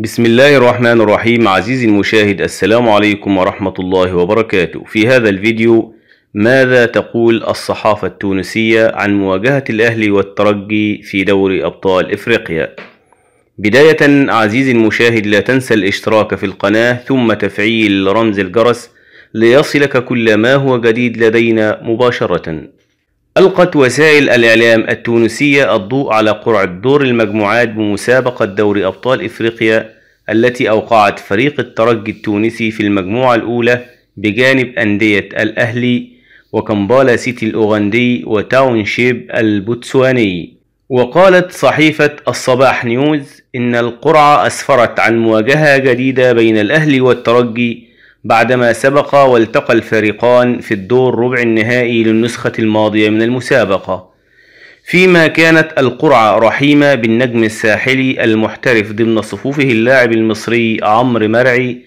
بسم الله الرحمن الرحيم عزيزي المشاهد السلام عليكم ورحمة الله وبركاته في هذا الفيديو ماذا تقول الصحافة التونسية عن مواجهة الأهلي والترجي في دوري أبطال إفريقيا بداية عزيزي المشاهد لا تنسى الاشتراك في القناة ثم تفعيل رمز الجرس ليصلك كل ما هو جديد لدينا مباشرة ألقت وسائل الإعلام التونسية الضوء على قرعة دور المجموعات بمسابقة دوري أبطال إفريقيا التي أوقعت فريق الترجي التونسي في المجموعة الأولى بجانب أندية الأهلي وكمبالا سيتي الأوغندي وتاونشيب البوتسواني وقالت صحيفة الصباح نيوز إن القرعة أسفرت عن مواجهة جديدة بين الأهلي والترجي بعدما سبق والتقى الفريقان في الدور ربع النهائي للنسخة الماضية من المسابقة فيما كانت القرعة رحيمة بالنجم الساحلي المحترف ضمن صفوفه اللاعب المصري عمرو مرعي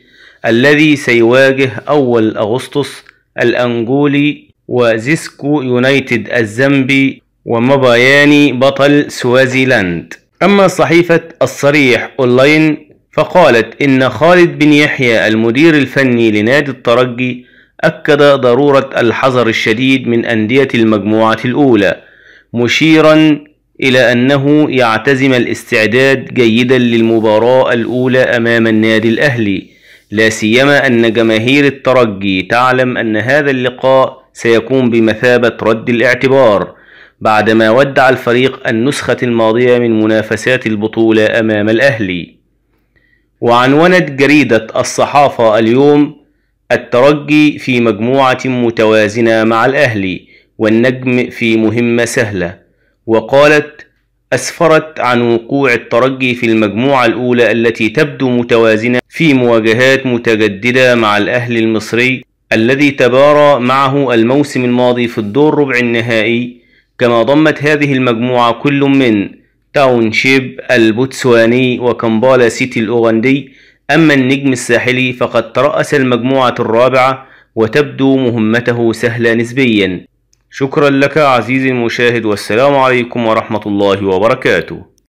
الذي سيواجه أول أغسطس الأنجولي وزيسكو يونايتد الزمبي ومباياني بطل سوازيلاند أما صحيفة الصريح أونلاين فقالت إن خالد بن يحيى المدير الفني لنادي الترجي أكد ضرورة الحذر الشديد من أندية المجموعة الأولى مشيرا إلى أنه يعتزم الاستعداد جيدا للمباراة الأولى أمام النادي الأهلي لا سيما أن جماهير الترجي تعلم أن هذا اللقاء سيكون بمثابة رد الاعتبار بعدما ودع الفريق النسخة الماضية من منافسات البطولة أمام الأهلي وعنونت جريدة الصحافة اليوم الترجي في مجموعة متوازنة مع الأهلي والنجم في مهمة سهلة وقالت أسفرت عن وقوع الترجي في المجموعة الأولى التي تبدو متوازنة في مواجهات متجددة مع الأهلي المصري الذي تبارى معه الموسم الماضي في الدور ربع النهائي كما ضمت هذه المجموعة كل من تاونشيب البوتسواني وكمبالا سيتي الأوغندي أما النجم الساحلي فقد ترأس المجموعة الرابعة وتبدو مهمته سهلة نسبيا شكرا لك عزيزي المشاهد والسلام عليكم ورحمة الله وبركاته